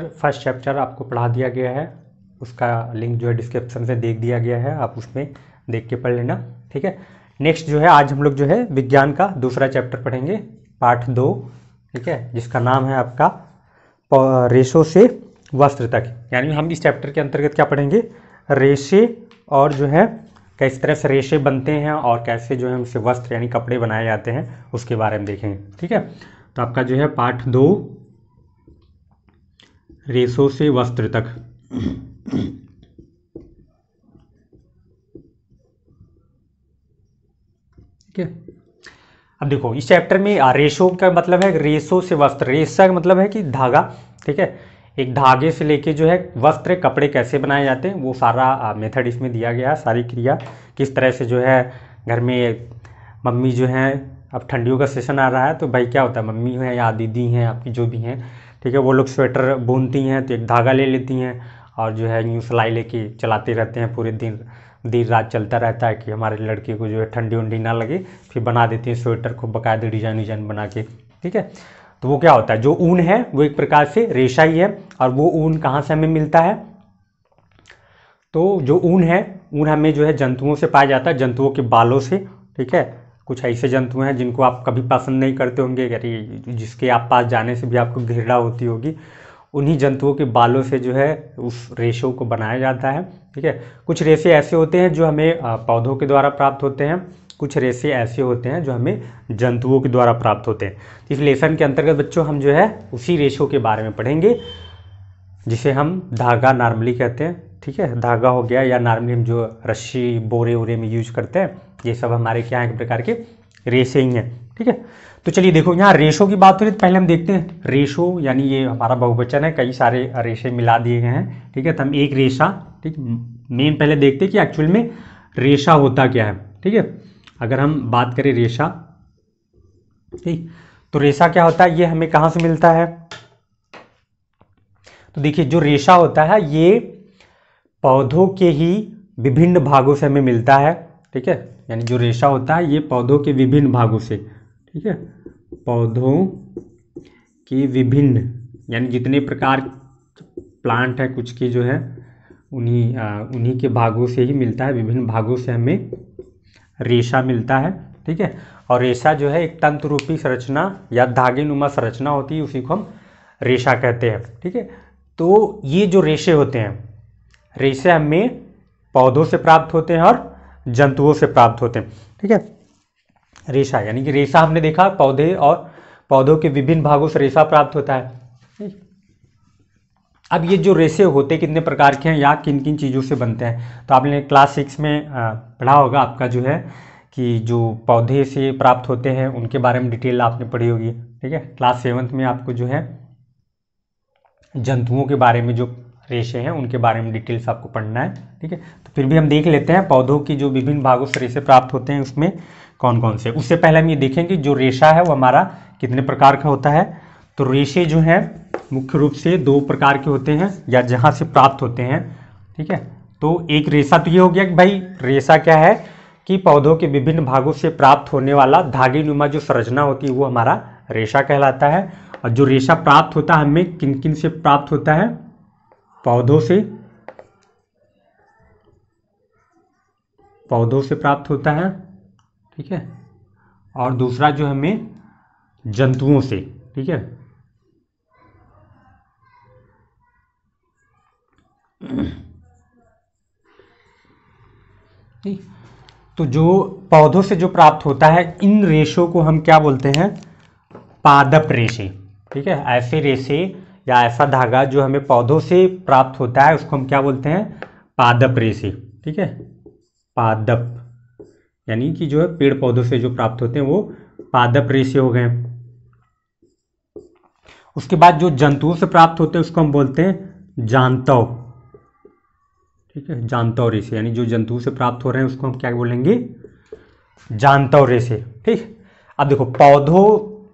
First chapter आपको पढ़ा दिया गया है उसका लिंक जो है डिस्क्रिप्शन से देख दिया गया है आप उसमें देख के पढ़ लेना ठीक है नेक्स्ट जो है आज हम लोग जो है विज्ञान का दूसरा चैप्टर पढ़ेंगे पाठ दो ठीक है जिसका नाम है आपका रेशो से वस्त्र तक यानी हम इस चैप्टर के अंतर्गत क्या पढ़ेंगे रेशे और जो है किस तरह से रेशे बनते हैं और कैसे जो है उनसे वस्त्र यानी कपड़े बनाए जाते हैं उसके बारे में देखेंगे ठीक है तो आपका जो है पाठ दो रेशों से वस्त्र तक ठीक है अब देखो इस चैप्टर में रेशो का मतलब है रेशो से वस्त्र रेशा का मतलब है कि धागा ठीक है एक धागे से लेके जो है वस्त्र कपड़े कैसे बनाए जाते हैं वो सारा मेथड इसमें दिया गया है सारी क्रिया किस तरह से जो है घर में मम्मी जो है अब ठंडियों का सेशन आ रहा है तो भाई क्या होता है मम्मी हैं या दीदी हैं आपकी जो भी हैं ठीक है वो लोग स्वेटर बुनती हैं तो एक धागा ले लेती हैं और जो है यूँ सिलाई लेके चलाते रहते हैं पूरे दिन देर रात चलता रहता है कि हमारे लड़के को जो है ठंडी उंडी ना लगे फिर बना देती हैं स्वेटर को बाकायदा डिजाइन विजाइन बना के ठीक है तो वो क्या होता है जो ऊन है वो एक प्रकार से रेशा ही है और वो ऊन कहाँ से हमें मिलता है तो जो ऊन है ऊन हमें जो है जंतुओं से पाया जाता है जंतुओं के बालों से ठीक है कुछ ऐसे जंतु हैं जिनको आप कभी पसंद नहीं करते होंगे अगर जिसके आप पास जाने से भी आपको घृणा होती होगी उन्हीं जंतुओं के बालों से जो है उस रेशों को बनाया जाता है ठीक है कुछ रेशे ऐसे होते हैं जो हमें पौधों के द्वारा प्राप्त होते हैं कुछ रेशे ऐसे होते हैं जो हमें जंतुओं के द्वारा प्राप्त होते हैं तो इस लेसन के अंतर्गत बच्चों हम जो है उसी रेशों के बारे में पढ़ेंगे जिसे हम धागा नॉर्मली कहते हैं ठीक है धागा हो गया या नॉर्मली हम जो रस्सी बोरे वोरे में यूज करते हैं ये सब हमारे क्या है एक प्रकार के रेशे ही है ठीक है तो चलिए देखो यहाँ रेशो की बात हो रही है तो पहले हम देखते हैं रेशो यानी ये हमारा बहुवचन है कई सारे रेशे मिला दिए गए हैं ठीक है तो हम एक रेशा ठीक मेन पहले देखते हैं कि एक्चुअल में रेशा होता क्या है ठीक है अगर हम बात करें रेशा ठीक तो रेशा क्या होता है ये हमें कहाँ से मिलता है तो देखिए जो रेशा होता है ये पौधों के ही विभिन्न भागों से हमें मिलता है ठीक है यानी जो रेशा होता है ये पौधों के विभिन्न भागों से ठीक है पौधों के विभिन्न यानी जितने प्रकार प्लांट है कुछ के जो है उन्हीं उन्हीं के भागों से ही मिलता है विभिन्न भागों से हमें रेशा मिलता है ठीक है और रेशा जो है एक तंत्र रूपी संरचना या धागे नुमा संरचना होती है उसी को हम रेशा कहते हैं ठीक है तो ये जो रेशे होते हैं रेशे हमें पौधों से प्राप्त होते हैं और जंतुओं से प्राप्त होते हैं ठीक है रेशा यानी कि रेशा हमने देखा पौधे और पौधों के विभिन्न भागों से रेशा प्राप्त होता है अब ये जो रेशे होते कितने प्रकार के हैं या किन किन चीज़ों से बनते हैं तो आपने क्लास सिक्स में पढ़ा होगा आपका जो है कि जो पौधे से प्राप्त होते हैं उनके बारे में डिटेल आपने पढ़ी होगी ठीक है क्लास सेवन्थ में आपको जो है जंतुओं के बारे में जो रेशे हैं उनके बारे में डिटेल्स आपको पढ़ना है ठीक है तो फिर भी हम देख लेते हैं पौधों की जो विभिन्न भागों से रेशे प्राप्त होते हैं उसमें कौन कौन से उससे पहले हम ये देखेंगे जो रेशा है वो हमारा कितने प्रकार का होता है तो रेशे जो है मुख्य रूप से दो प्रकार के होते हैं या जहाँ से प्राप्त होते हैं ठीक है तो एक रेशा तो ये हो गया कि भाई रेशा क्या है कि पौधों के विभिन्न भागों से प्राप्त होने वाला धागे नुमा जो संरचना होती है वो हमारा रेशा कहलाता है और जो रेशा प्राप्त होता है हमें किन किन से प्राप्त होता है पौधों से पौधों से प्राप्त होता है ठीक है और दूसरा जो हमें जंतुओं से ठीक है तो जो पौधों से जो प्राप्त होता है इन रेशों को हम क्या बोलते हैं पादप रेशे ठीक है ऐसे रेशे या ऐसा धागा जो हमें पौधों से प्राप्त होता है उसको हम क्या बोलते हैं पादप रेशे ठीक है पादप यानी कि जो है पेड़ पौधों से जो प्राप्त होते हैं वो पादप रेशे हो गए उसके बाद जो जंतुओं से प्राप्त होते हैं उसको हम बोलते हैं जानतव ठीक है जानतव रेशे यानी जो जंतुओं से प्राप्त हो रहे हैं उसको हम क्या बोलेंगे जानतव रेशे ठीक अब देखो पौधों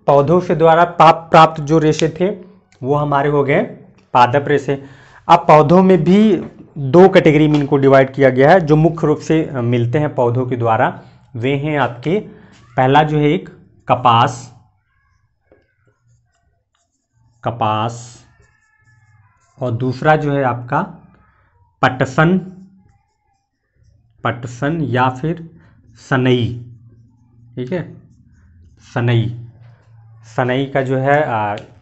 पौधों से द्वारा प्राप्त जो रेशे थे वो हमारे हो गए पादप रेशे अब पौधों में भी दो कैटेगरी में इनको डिवाइड किया गया है जो मुख्य रूप से मिलते हैं पौधों के द्वारा वे हैं आपके पहला जो है एक कपास कपास और दूसरा जो है आपका पटसन पटसन या फिर सनई ठीक है सनई सनई का जो है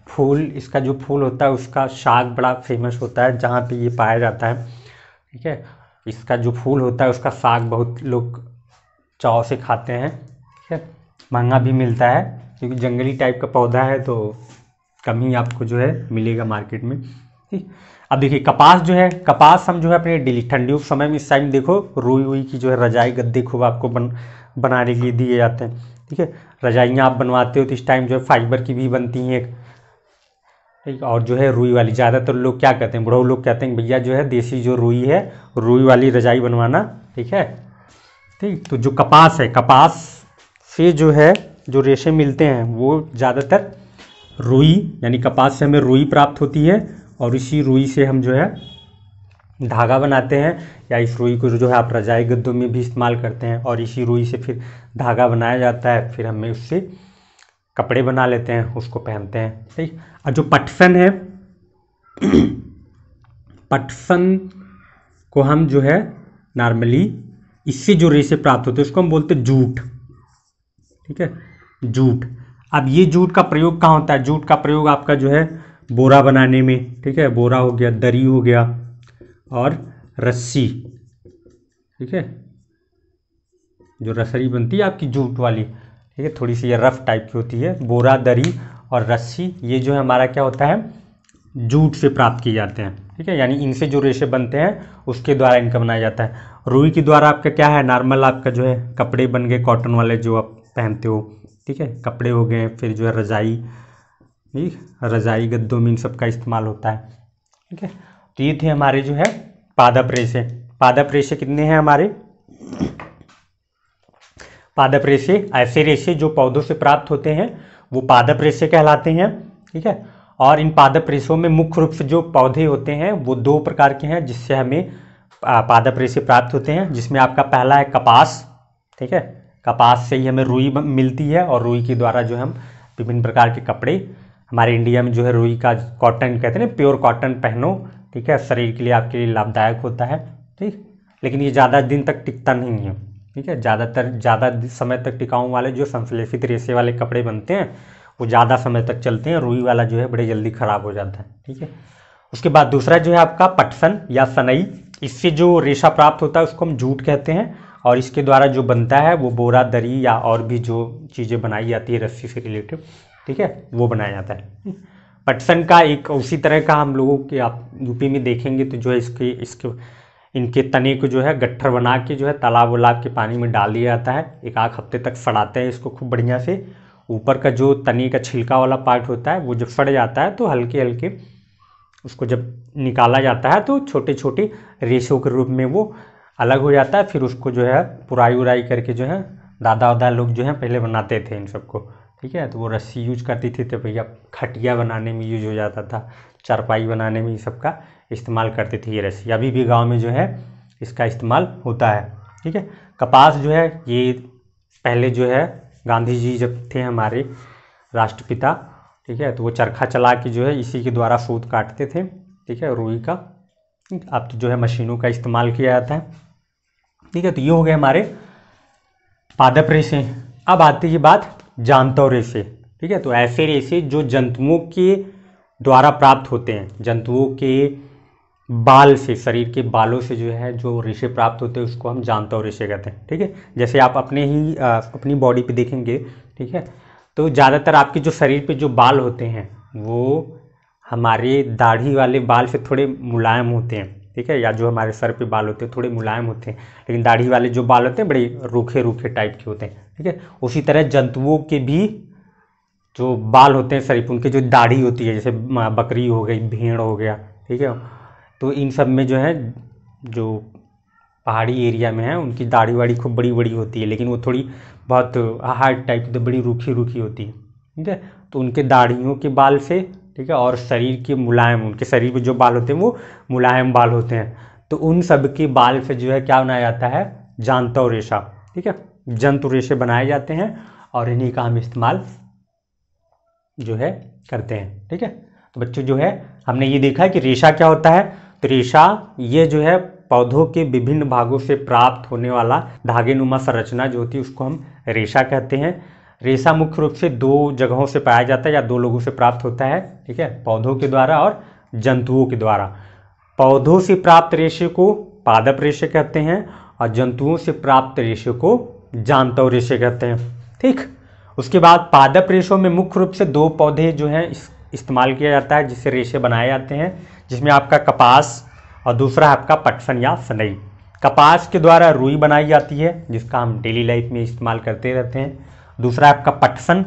फूल इसका जो फूल होता है उसका साग बड़ा फेमस होता है जहाँ पे ये पाया जाता है ठीक है इसका जो फूल होता है उसका साग बहुत लोग चाव से खाते हैं ठीक है महंगा भी मिलता है क्योंकि जंगली टाइप का पौधा है तो कम ही आपको जो है मिलेगा मार्केट में ठीक अब देखिए कपास जो है कपास हम जो है अपने डेली ठंडी समय में इस टाइम देखो रोई वोई की जो है रजाई गद्दे खूब आपको बन बनाने के लिए दिए जाते हैं ठीक है रजाइयाँ आप बनवाते हो तो इस टाइम जो है फाइबर की भी बनती हैं और जो है रुई वाली ज़्यादातर तो लोग क्या कहते हैं बुढ़ऊ लोग कहते हैं भैया जो है देसी जो रुई है रुई वाली रजाई बनवाना ठीक है ठीक तो जो कपास है कपास से जो है जो रेशे मिलते हैं वो ज़्यादातर रुई यानी कपास से हमें रुई प्राप्त होती है और इसी रुई से हम जो है धागा बनाते हैं या इस रुई को जो है आप रजाई गद्दों में भी इस्तेमाल करते हैं और इसी रुई से फिर धागा बनाया जाता है फिर हमें उससे कपड़े बना लेते हैं उसको पहनते हैं ठीक और जो पटसन है पटफन को हम जो है नॉर्मली इससे जो रेशे प्राप्त होते हैं उसको हम बोलते जूट ठीक है जूट अब ये जूट का प्रयोग कहाँ होता है जूट का प्रयोग आपका जो है बोरा बनाने में ठीक है बोरा हो गया दरी हो गया और रस्सी ठीक है जो रसरी बनती है आपकी जूट वाली ठीक है थोड़ी सी ये रफ टाइप की होती है बोरा दरी और रस्सी ये जो है हमारा क्या होता है जूट से प्राप्त किए जाते हैं ठीक है यानी इनसे जो रेशे बनते हैं उसके द्वारा इनका बनाया जाता है रुई के द्वारा आपका क्या है नॉर्मल आपका जो है कपड़े बन गए कॉटन वाले जो आप पहनते हो ठीक है कपड़े हो गए फिर जो है रजाई ठीक रजाई गद्दों में इन सब का इस्तेमाल होता है ठीक है तो ये थे हमारे जो है पादप रेशे पादप रेशे कितने हैं हमारे पादप रेशे ऐसे रेशे जो पौधों से प्राप्त होते हैं वो पादप रेशे कहलाते हैं ठीक है और इन पादप रेशों में मुख्य रूप से जो पौधे होते हैं वो दो प्रकार के हैं जिससे हमें पादप रेशे प्राप्त होते हैं जिसमें आपका पहला है कपास ठीक है कपास से ही हमें रुई मिलती है और रुई के द्वारा जो हम विभिन्न प्रकार के कपड़े हमारे इंडिया में जो है रुई का कॉटन कहते हैं प्योर कॉटन पहनो ठीक है शरीर के लिए आपके लिए लाभदायक होता है ठीक लेकिन ये ज़्यादा दिन तक टिकता नहीं है ठीक है ज़्यादातर ज़्यादा समय तक टिकाऊ वाले जो संश्लेषित रेशे वाले कपड़े बनते हैं वो ज़्यादा समय तक चलते हैं रुई वाला जो है बड़े जल्दी ख़राब हो जाता है ठीक है उसके बाद दूसरा जो है आपका पटसन या सनई इससे जो रेशा प्राप्त होता है उसको हम जूट कहते हैं और इसके द्वारा जो बनता है वो बोरा दरी या और भी जो चीज़ें बनाई जाती है रस्सी से रिलेटिव ठीक है वो बनाया जाता है पटसन का एक उसी तरह का हम लोगों के आप यूपी में देखेंगे तो जो है इसके इसके इनके तने को जो है गट्ठर बना के जो है तालाब उलाब के पानी में डाल दिया जाता है एक आख हफ्ते तक सड़ाते हैं इसको खूब बढ़िया से ऊपर का जो तने का छिलका वाला पार्ट होता है वो जब सड़ जाता है तो हल्के हल्के उसको जब निकाला जाता है तो छोटे छोटे रेशों के रूप में वो अलग हो जाता है फिर उसको जो है पुराई उराई करके जो है दादा उदा लोग जो है पहले बनाते थे इन सबको ठीक है तो वो रस्सी यूज करती थी तो भैया खटिया बनाने में यूज हो जाता था चारपाई बनाने में ये सब का इस्तेमाल करती थी ये रस्सी अभी भी गाँव में जो है इसका इस्तेमाल होता है ठीक है कपास जो है ये पहले जो है गांधी जी जब थे हमारे राष्ट्रपिता ठीक है तो वो चरखा चला के जो है इसी के द्वारा सूत काटते थे ठीक है रुई का अब तो जो है मशीनों का इस्तेमाल किया जाता है ठीक है तो ये हो गए हमारे पादप रेशे अब आती है बात जानतव रेशे ठीक है तो ऐसे रेशे जो जंतुओं के द्वारा प्राप्त होते हैं जंतुओं के बाल से शरीर के बालों से जो है जो रेशे प्राप्त होते हैं उसको हम जानते और रेशे कहते हैं ठीक है जैसे आप अपने ही अपनी बॉडी पे देखेंगे ठीक है तो ज़्यादातर आपके जो शरीर पे जो बाल होते हैं वो हमारे दाढ़ी वाले बाल से थोड़े मुलायम होते हैं ठीक है या जो हमारे सर पे बाल होते हैं थोड़े मुलायम होते हैं लेकिन दाढ़ी वाले जो बाल होते हैं बड़े रूखे रूखे टाइप के होते हैं ठीक है उसी तरह जंतुओं के भी जो बाल होते हैं शरीर उनके जो दाढ़ी होती है जैसे बकरी हो गई भेड़ हो गया ठीक है तो इन सब में जो है जो पहाड़ी एरिया में है उनकी दाढ़ी वाड़ी खूब बड़ी बड़ी होती है लेकिन वो थोड़ी बहुत हार्ड टाइप की बड़ी रूखी रूखी होती है ठीक है तो उनके दाढ़ियों के बाल से ठीक है और शरीर के मुलायम उनके शरीर पर जो बाल होते हैं वो मुलायम बाल होते हैं तो उन सब के बाल से जो है क्या बनाया जाता है जानतव रेशा ठीक है जंतु रेशे बनाए जाते हैं और इन्हीं का हम इस्तेमाल जो है करते हैं ठीक है तो बच्चों जो है हमने ये देखा कि रेशा क्या होता है त्रिशा ये जो है पौधों के विभिन्न भागों से प्राप्त होने वाला धागेनुमा संरचना जो होती है उसको हम रेशा कहते हैं रेशा मुख्य रूप से दो जगहों से पाया जाता है या दो लोगों से प्राप्त होता है ठीक है पौधों के द्वारा और जंतुओं के द्वारा पौधों से प्राप्त रेशे को पादप रेशे कहते हैं और जंतुओं से प्राप्त रेशे को जानतव रेशे कहते हैं ठीक उसके बाद पादप रेशों में मुख्य रूप से दो पौधे जो हैं इस, इस्तेमाल किया जाता है जिससे रेशे बनाए जाते हैं जिसमें आपका कपास और दूसरा आपका पटसन या सनई कपास के द्वारा रुई बनाई जाती है जिसका हम डेली लाइफ में इस्तेमाल करते रहते हैं दूसरा आपका पटसन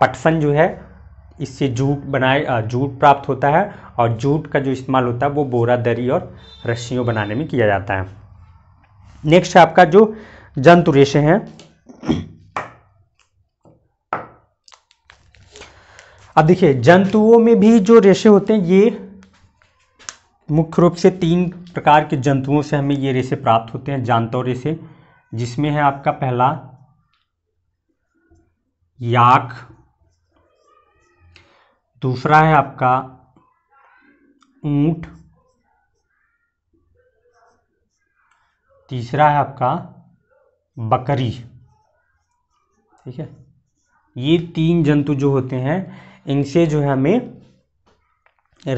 पटसन जो है इससे जूट बनाए जूट प्राप्त होता है और जूट का जो इस्तेमाल होता है वो बोरा दरी और रस्सियों बनाने में किया जाता है नेक्स्ट आपका जो जंतु रेशे हैं अब देखिए जंतुओं में भी जो रेशे होते हैं ये मुख्य रूप से तीन प्रकार के जंतुओं से हमें ये रेसे प्राप्त होते हैं जानतौर रेसे जिसमें है आपका पहला याक दूसरा है आपका ऊंट तीसरा है आपका बकरी ठीक है ये तीन जंतु जो होते हैं इनसे जो है हमें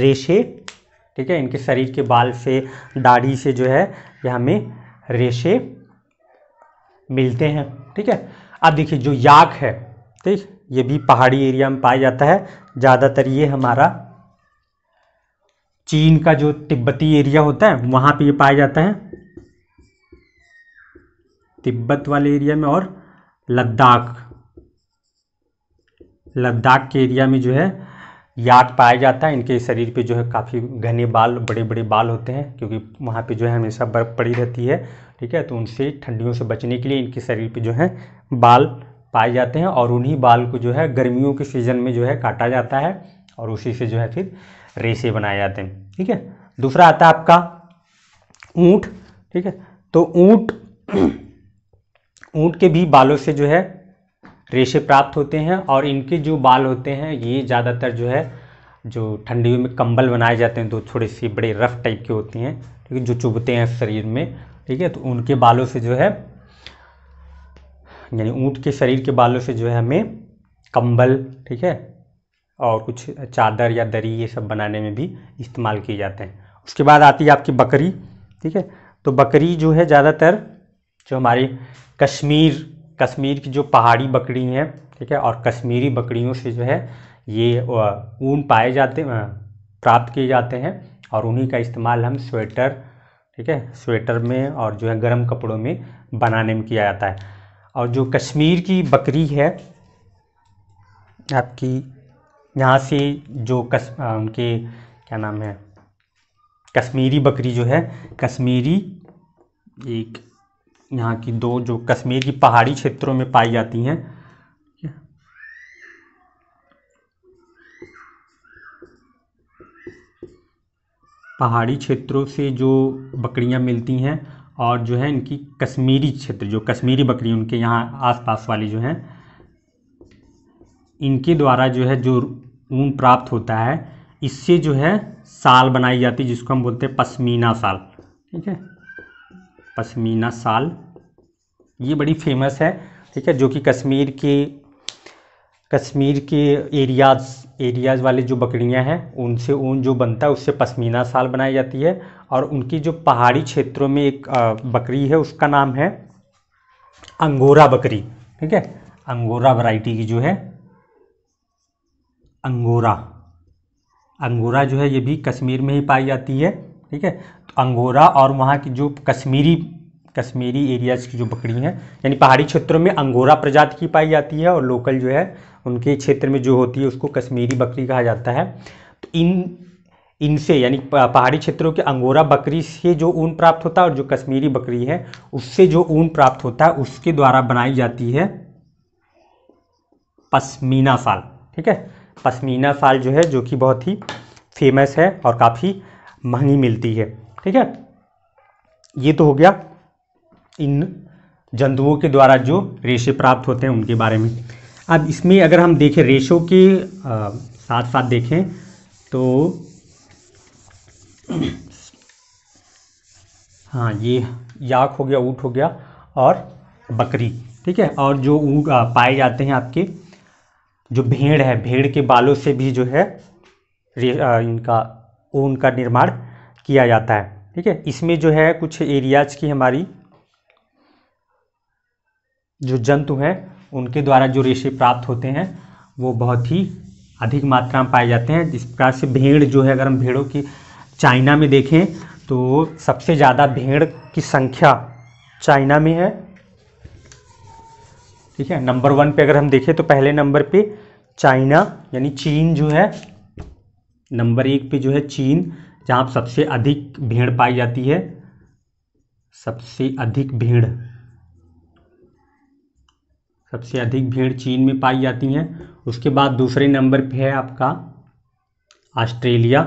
रेशे ठीक है इनके शरीर के बाल से दाढ़ी से जो है ये हमें रेशे मिलते हैं ठीक है अब देखिए जो याक है ठीक ये भी पहाड़ी एरिया में पाया जाता है ज़्यादातर ये हमारा चीन का जो तिब्बती एरिया होता है वहाँ पे ये पाया जाता है तिब्बत वाले एरिया में और लद्दाख लद्दाख के एरिया में जो है याक पाया जाता है इनके शरीर पे जो है काफ़ी घने बाल बड़े बड़े बाल होते हैं क्योंकि वहाँ पे जो है हमेशा बर्फ़ पड़ी रहती है ठीक है तो उनसे ठंडियों से बचने के लिए इनके शरीर पे जो है बाल पाए जाते हैं और उन्हीं बाल को जो है गर्मियों के सीज़न में जो है काटा जाता है और उसी से जो है फिर रेसे बनाए जाते हैं ठीक है दूसरा आता है आपका ऊँट ठीक है तो ऊँट ऊँट के भी बालों से जो है रेशे प्राप्त होते हैं और इनके जो बाल होते हैं ये ज़्यादातर जो है जो ठंडियों में कंबल बनाए जाते हैं तो थोड़े से बड़े रफ़ टाइप के होते हैं ठीक है जो चुभते हैं शरीर में ठीक है तो उनके बालों से जो है यानी ऊँट के शरीर के बालों से जो है हमें कंबल ठीक है और कुछ चादर या दरी ये सब बनाने में भी इस्तेमाल किए जाते हैं उसके बाद आती है आपकी बकरी ठीक है तो बकरी जो है ज़्यादातर जो हमारे कश्मीर कश्मीर की जो पहाड़ी बकरी हैं ठीक है और कश्मीरी बकरियों से जो है ये ऊन पाए जाते प्राप्त किए जाते हैं और उन्हीं का इस्तेमाल हम स्वेटर ठीक है स्वेटर में और जो है गर्म कपड़ों में बनाने में किया जाता है और जो कश्मीर की बकरी है आपकी यहाँ से जो कस उनके क्या नाम है कश्मीरी बकरी जो है कश्मीरी एक यहाँ की दो जो कश्मीर की पहाड़ी क्षेत्रों में पाई जाती हैं पहाड़ी क्षेत्रों से जो बकरियाँ मिलती हैं और जो है इनकी कश्मीरी क्षेत्र जो कश्मीरी बकरी उनके यहाँ आसपास वाली जो हैं इनके द्वारा जो है जो ऊन प्राप्त होता है इससे जो है साल बनाई जाती है जिसको हम बोलते हैं पश्मीना साल ठीक है पश्मीना साल ये बड़ी फेमस है ठीक है जो कि कश्मीर के कश्मीर के एरियाज़ एरियाज़ वाले जो बकरियां हैं उनसे ऊन जो बनता है उससे पश्मीना साल बनाई जाती है और उनकी जो पहाड़ी क्षेत्रों में एक बकरी है उसका नाम है अंगोरा बकरी ठीक है अंगोरा वैरायटी की जो है अंगोरा अंगोरा जो है ये भी कश्मीर में ही पाई जाती है ठीक है अंगोरा और वहाँ की जो कश्मीरी कश्मीरी एरियाज़ की जो बकरी हैं यानी पहाड़ी क्षेत्रों में अंगोरा प्रजाति की पाई जाती है और लोकल जो है उनके क्षेत्र में जो होती है उसको कश्मीरी बकरी कहा जाता है तो इन इनसे यानी पहाड़ी क्षेत्रों के अंगोरा बकरी से जो ऊन प्राप्त होता है और जो कश्मीरी बकरी है उससे जो ऊन प्राप्त होता है उसके द्वारा बनाई जाती है पश्मीना साल ठीक है पश्मीना साल जो है जो कि बहुत ही फेमस है और काफ़ी महंगी मिलती है ठीक है ये तो हो गया इन जंतुओं के द्वारा जो रेशे प्राप्त होते हैं उनके बारे में अब इसमें अगर हम देखें रेशों के साथ साथ देखें तो हाँ ये याक हो गया ऊँट हो गया और बकरी ठीक है और जो ऊँट पाए जाते हैं आपके जो भेड़ है भेड़ के बालों से भी जो है आ, इनका ऊन का निर्माण किया जाता है ठीक है इसमें जो है कुछ एरियाज की हमारी जो जंतु हैं उनके द्वारा जो रेशे प्राप्त होते हैं वो बहुत ही अधिक मात्रा में पाए जाते हैं जिस प्रकार से भेड़ जो है अगर हम भेड़ों की चाइना में देखें तो सबसे ज़्यादा भेड़ की संख्या चाइना में है ठीक है नंबर वन पे अगर हम देखें तो पहले नंबर पे चाइना यानी चीन जो है नंबर एक पे जो है चीन जहां सबसे अधिक भीड़ पाई जाती है सबसे अधिक भीड़ सबसे अधिक भीड़ चीन में पाई जाती हैं उसके बाद दूसरे नंबर पे है आपका ऑस्ट्रेलिया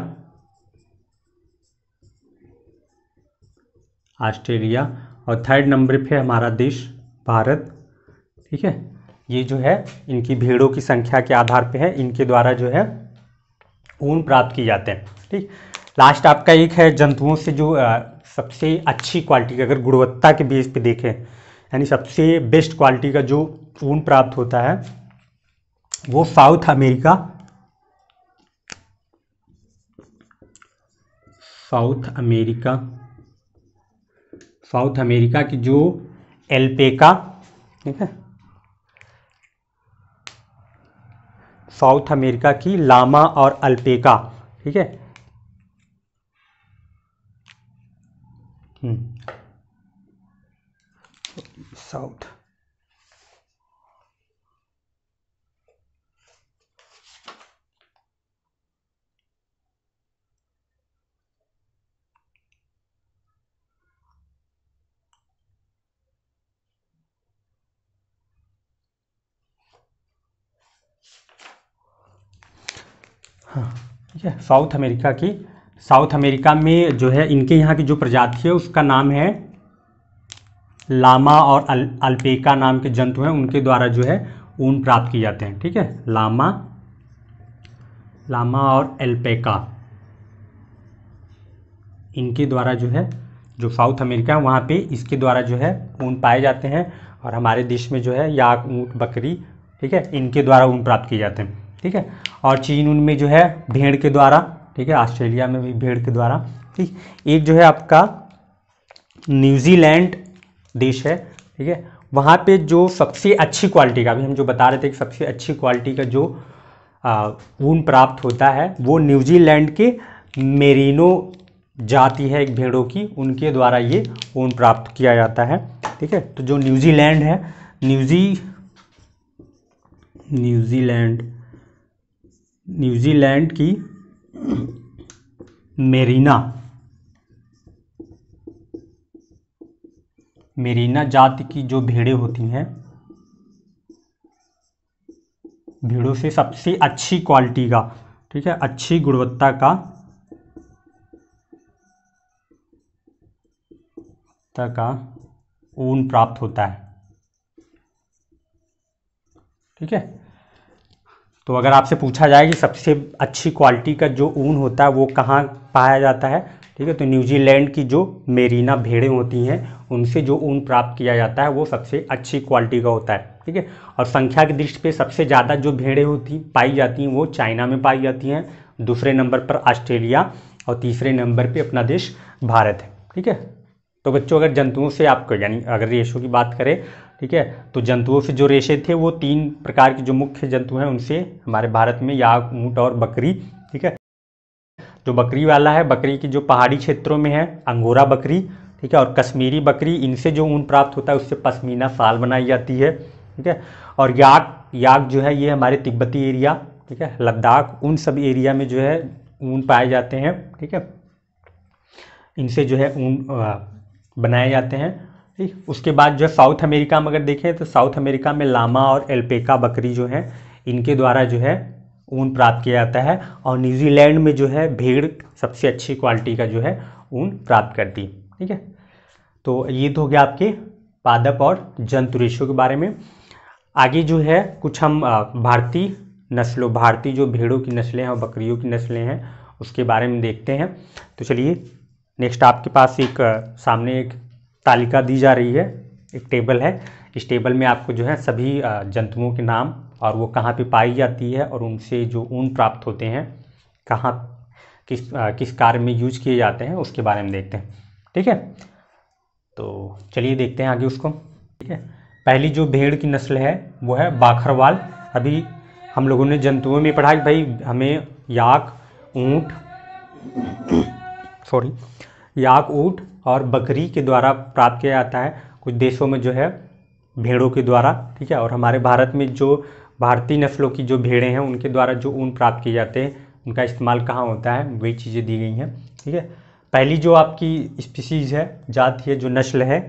ऑस्ट्रेलिया और थर्ड नंबर पे हमारा देश भारत ठीक है ये जो है इनकी भीड़ों की संख्या के आधार पे है इनके द्वारा जो है ऊन प्राप्त किए जाते हैं ठीक लास्ट आपका एक है जंतुओं से जो आ, सबसे अच्छी क्वालिटी अगर गुणवत्ता के बेस पे देखें यानी सबसे बेस्ट क्वालिटी का जो ऊन प्राप्त होता है वो South America South America South America की जो एल्पेका ठीक है साउथ अमेरिका की लामा और अल्पेका ठीक है साउथ hmm. हाँ ठीक है साउथ अमेरिका की साउथ अमेरिका में जो है इनके यहाँ की जो प्रजाति है उसका नाम है लामा और अल, अल्पेका नाम के जंतु हैं उनके द्वारा जो है ऊन प्राप्त किए जाते हैं ठीक है लामा लामा और एल्पेका इनके द्वारा जो है जो साउथ अमेरिका है वहाँ पे इसके द्वारा जो है ऊन पाए जाते हैं और हमारे देश में जो है याक ऊँट बकरी ठीक है इनके द्वारा ऊन प्राप्त किए जाते हैं ठीक है और चीन उनमें जो है भेड़ के द्वारा ठीक है ऑस्ट्रेलिया में भी भेड़ के द्वारा ठीक एक जो है आपका न्यूजीलैंड देश है ठीक है वहाँ पे जो सबसे अच्छी क्वालिटी का अभी हम जो बता रहे थे कि सबसे अच्छी क्वालिटी का जो ऊन प्राप्त होता है वो न्यूजीलैंड के मेरिनो जाति है एक भेड़ों की उनके द्वारा ये ऊन प्राप्त किया जाता है ठीक है तो जो न्यूजीलैंड है न्यूजी न्यूजीलैंड न्यूजीलैंड की मेरीना मेरीना जाति की जो भेड़ें होती हैं भेड़ों से सबसे अच्छी क्वालिटी का ठीक है अच्छी गुणवत्ता का का ऊन प्राप्त होता है ठीक है तो अगर आपसे पूछा जाए कि सबसे अच्छी क्वालिटी का जो ऊन होता है वो कहाँ पाया जाता है ठीक है तो न्यूजीलैंड की जो मेरीना भेड़ें होती हैं उनसे जो ऊन प्राप्त किया जाता है वो सबसे अच्छी क्वालिटी का होता है ठीक है और संख्या की दृष्टि पे सबसे ज़्यादा जो भेड़ें होती पाई जाती हैं वो चाइना में पाई जाती हैं दूसरे नंबर पर ऑस्ट्रेलिया और तीसरे नंबर पर अपना देश भारत है ठीक है तो बच्चों अगर जंतुओं से आपको यानी अगर रेशो की बात करें ठीक है तो जंतुओं से जो रेशे थे वो तीन प्रकार के जो मुख्य जंतु हैं उनसे हमारे भारत में याक ऊँट और बकरी ठीक है जो बकरी वाला है बकरी की जो पहाड़ी क्षेत्रों में है अंगोरा बकरी ठीक है और कश्मीरी बकरी इनसे जो ऊन प्राप्त होता है उससे पश्मीना साल बनाई जाती है ठीक है और याक याक जो है ये हमारे तिब्बती एरिया ठीक है लद्दाख उन सब एरिया में जो है ऊन पाए जाते हैं ठीक है इनसे जो है ऊन बनाए जाते हैं उसके बाद जो साउथ अमेरिका में अगर देखें तो साउथ अमेरिका में लामा और एल्पेका बकरी जो है इनके द्वारा जो है ऊन प्राप्त किया जाता है और न्यूजीलैंड में जो है भेड़ सबसे अच्छी क्वालिटी का जो है ऊन प्राप्त करती ठीक है तो ये तो हो गया आपके पादप और जंतु रेशों के बारे में आगे जो है कुछ हम भारतीय नस्लों भारतीय जो भेड़ों की नस्लें हैं और बकरियों की नस्लें हैं उसके बारे में देखते हैं तो चलिए नेक्स्ट आपके पास एक सामने एक तालिका दी जा रही है एक टेबल है इस टेबल में आपको जो है सभी जंतुओं के नाम और वो कहाँ पे पाई जाती है और उनसे जो ऊन प्राप्त होते हैं कहाँ किस आ, किस कार्य में यूज किए जाते हैं उसके बारे में देखते हैं ठीक है तो चलिए देखते हैं आगे उसको ठीक है पहली जो भेड़ की नस्ल है वो है बाखरवाल अभी हम लोगों ने जंतुओं में पढ़ा कि भाई हमें याक ऊँट सॉरी याक ऊँट और बकरी के द्वारा प्राप्त किया जाता है कुछ देशों में जो है भेड़ों के द्वारा ठीक है और हमारे भारत में जो भारतीय नस्लों की जो भेड़ें हैं उनके द्वारा जो ऊन प्राप्त किए जाते हैं उनका इस्तेमाल कहाँ होता है वही चीज़ें दी गई हैं ठीक है पहली जो आपकी स्पीसीज है जाति है जो नस्ल है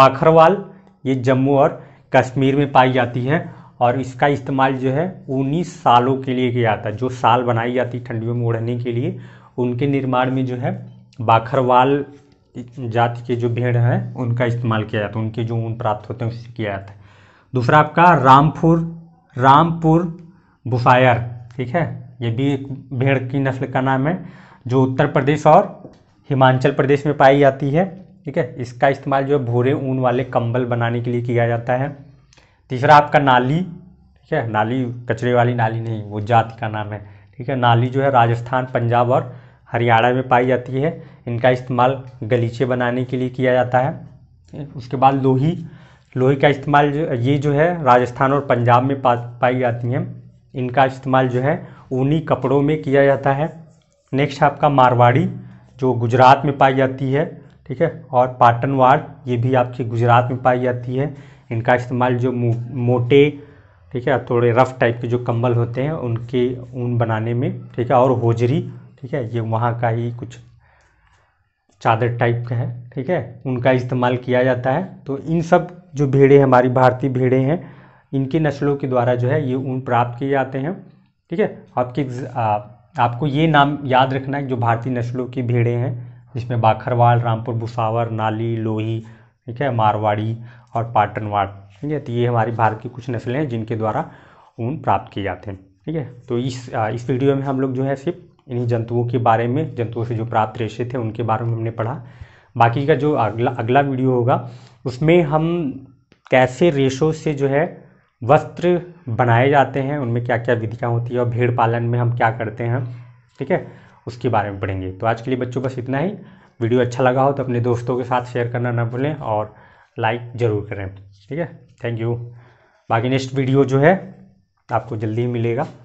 बाखरवाल ये जम्मू और कश्मीर में पाई जाती है और इसका इस्तेमाल जो है उन्नीस सालों के लिए किया जाता है जो साल बनाई जाती है ठंडियों में ओढ़ने के लिए उनके निर्माण में जो है बाखरवाल जाति के जो भेड़ हैं उनका इस्तेमाल किया जाता है उनके जो ऊन प्राप्त होते हैं उससे किया जाता है दूसरा आपका रामपुर रामपुर बुफायर ठीक है ये भी एक भेड़ की नस्ल का नाम है जो उत्तर प्रदेश और हिमाचल प्रदेश में पाई जाती है ठीक है इसका इस्तेमाल जो है भूरे ऊन वाले कंबल बनाने के लिए किया जाता है तीसरा आपका नाली ठीक है नाली कचरे वाली नाली नहीं वो जाति का नाम है ठीक है नाली जो है राजस्थान पंजाब और हरियाणा में पाई जाती है इनका इस्तेमाल गलीचे बनाने के लिए किया जाता है उसके बाद लोही लोही का इस्तेमाल ये जो है राजस्थान और पंजाब में पा पाई जाती हैं इनका इस्तेमाल जो है ऊनी कपड़ों में किया जाता है नेक्स्ट आपका मारवाड़ी जो गुजरात में पाई जाती है ठीक है और पाटनवाड़ ये भी आपके गुजरात में पाई जाती है इनका इस्तेमाल जो मोटे ठीक है थोड़े रफ़ टाइप के जो कंबल होते हैं उनके ऊन बनाने में ठीक है और होजरी ठीक है ये वहाँ का ही कुछ चादर टाइप का है ठीक है उनका इस्तेमाल किया जाता है तो इन सब जो भेड़े हमारी भारतीय भेड़े हैं इनकी नस्लों के द्वारा जो है ये ऊन प्राप्त किए जाते हैं ठीक है आपके आपको ये नाम याद रखना है जो भारतीय नस्लों की भेड़े हैं जिसमें बाखरवाल रामपुर भुसावर नाली लोही ठीक है मारवाड़ी और पाटनवाड़ ठीक है तो ये हमारी भारत की कुछ नस्लें हैं जिनके द्वारा ऊन प्राप्त किए जाते हैं ठीक है तो इस इस वीडियो में हम लोग जो है सिर्फ इन्हीं जंतुओं के बारे में जंतुओं से जो प्राप्त रेशे थे उनके बारे में हमने पढ़ा बाकी का जो अगला अगला वीडियो होगा उसमें हम कैसे रेशों से जो है वस्त्र बनाए जाते हैं उनमें क्या क्या विधियाँ होती है और भेड़ पालन में हम क्या करते हैं ठीक है उसके बारे में पढ़ेंगे तो आज के लिए बच्चों बस इतना ही वीडियो अच्छा लगा हो तो अपने दोस्तों के साथ शेयर करना ना भूलें और लाइक ज़रूर करें ठीक है थैंक यू बाकी नेक्स्ट वीडियो जो है आपको जल्दी ही मिलेगा